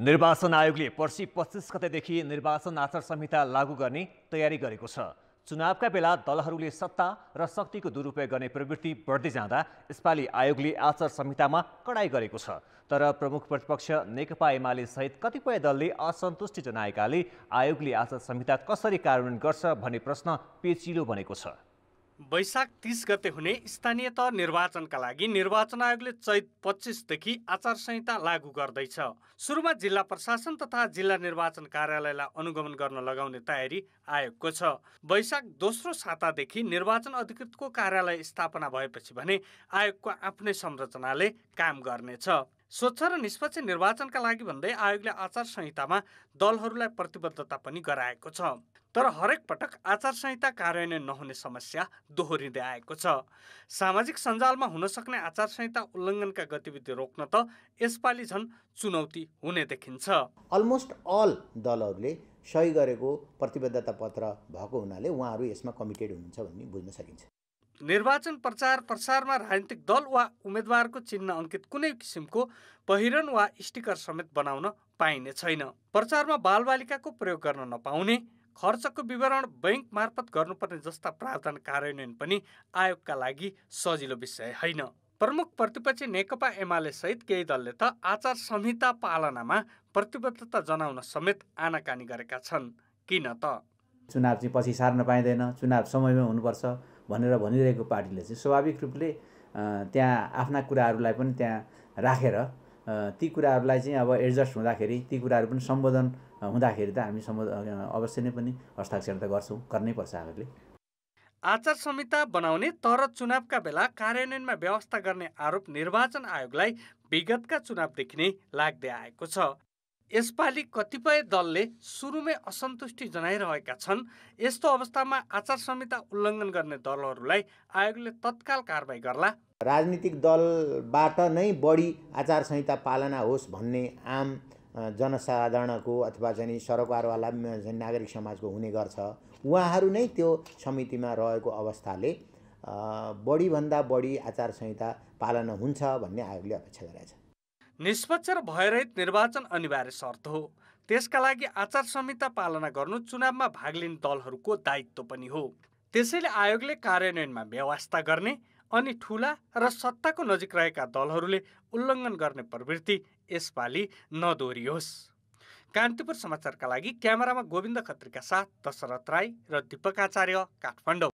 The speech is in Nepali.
निर्वाचन आयोगले पर्सि पच्चिस गतेदेखि निर्वाचन आचार संहिता लागू गर्ने तयारी गरेको छ चुनावका बेला दलहरूले सत्ता र शक्तिको दुरुपयोग गर्ने प्रवृत्ति बढ्दै जाँदा यसपालि आयोगले आचार संहितामा कडाई गरेको छ तर प्रमुख प्रतिपक्ष नेकपा एमाले सहित कतिपय दलले असन्तुष्टि जनाएकाले आयोगले आचार संहिता कसरी कार्यान्वयन गर्छ भन्ने प्रश्न पेचिलो बनेको छ वैशाख तिस गते हुने स्थानीय तह निर्वाचनका लागि निर्वाचन आयोगले चैत पच्चिसदेखि आचार संहिता लागू गर्दैछ सुरुमा जिल्ला प्रशासन तथा जिल्ला निर्वाचन कार्यालयलाई अनुगमन गर्न लगाउने तयारी आयोगको छ वैशाख दोस्रो सातादेखि निर्वाचन अधिकृतको कार्यालय स्थापना भएपछि भने आयोगको आफ्नै संरचनाले काम गर्नेछ स्वच्छ र निष्पक्ष निर्वाचनका लागि भन्दै आयोगले आचार संहितामा दलहरूलाई प्रतिबद्धता पनि गराएको छ तर हरेक पटक आचार संहिता कार्यान्वयन नहुने समस्या दोहोरिँदै आएको छ सामाजिक सञ्जालमा हुन सक्ने आचार संहिता उल्लङ्घनका गतिविधि रोक्न त यसपालि झन् चुनौती हुने देखिन्छ अलमोस्ट अल दलहरूले सही गरेको प्रतिबद्धता पत्र भएको हुनाले उहाँहरू यसमा कमिटेड हुनुहुन्छ भन्ने बुझ्न सकिन्छ निर्वाचन प्रचार प्रसारमा राजनीतिक दल वा उम्मेद्वारको चिन्ह अङ्कित कुनै किसिमको पहिरन वा स्टिकर समेत बनाउन पाइने छैन प्रचारमा बालबालिकाको प्रयोग गर्न नपाउने खर्चको विवरण बैङ्क मार्फत गर्नुपर्ने जस्ता प्रावधान कार्यान्वयन पनि आयोगका लागि सजिलो विषय होइन प्रमुख प्रतिपक्षी नेकपा एमाले सहित केही दलले त आचार संहिता पालनामा प्रतिबद्धता जनाउन समेत आनाकानी गरेका छन् किन त चुनाव चाहिँ पछि सार्न पाइँदैन चुनाव समयमै हुनुपर्छ भनेर भनिरहेको पार्टीले चाहिँ स्वाभाविक रूपले त्यहाँ आफ्ना कुराहरूलाई पनि त्यहाँ राखेर ती कुराहरूलाई चाहिँ अब एडजस्ट हुँदाखेरि ती कुराहरू पनि सम्बोधन हुँदाखेरि त हामी सम्बोधन अवश्य नै पनि हस्ताक्षर त गर्छौँ गर्नैपर्छ हामीले आचार संहिता बनाउने तर चुनावका बेला कार्यान्वयनमा व्यवस्था गर्ने आरोप निर्वाचन आयोगलाई विगतका चुनावदेखि नै लाग्दै आएको छ यसपालि कतिपय दलले सुरुमै असन्तुष्टि जनाइरहेका छन् यस्तो अवस्थामा आचार संहिता उल्लङ्घन गर्ने दलहरूलाई आयोगले तत्काल कारवाही गर्ला राजनीतिक दलबाट नै बढी आचार संहिता पालना होस् भन्ने आम जनसाधारणको अथवा चाहिँ सरोकारवाला नागरिक समाजको हुने गर्छ उहाँहरू नै त्यो समितिमा रहेको अवस्थाले बढीभन्दा बढी आचार संहिता पालना हुन्छ भन्ने आयोगले अपेक्षा गरेका छ निष्पक्ष र भयरहित निर्वाचन अनिवार्य शर्त हो त्यसका लागि आचार संहिता पालना गर्नु चुनावमा भाग लिने दलहरूको दायित्व पनि हो त्यसैले आयोगले कार्यान्वयनमा व्यवस्था गर्ने अनि ठुला र सत्ताको नजिक रहेका दलहरूले उल्लङ्घन गर्ने प्रवृत्ति यसपालि नदोहोरियोस् कान्तिपुर समाचारका लागि क्यामेरामा गोविन्द खत्रीका साथ दशरथ राई र दीपक आचार्य काठमाडौँ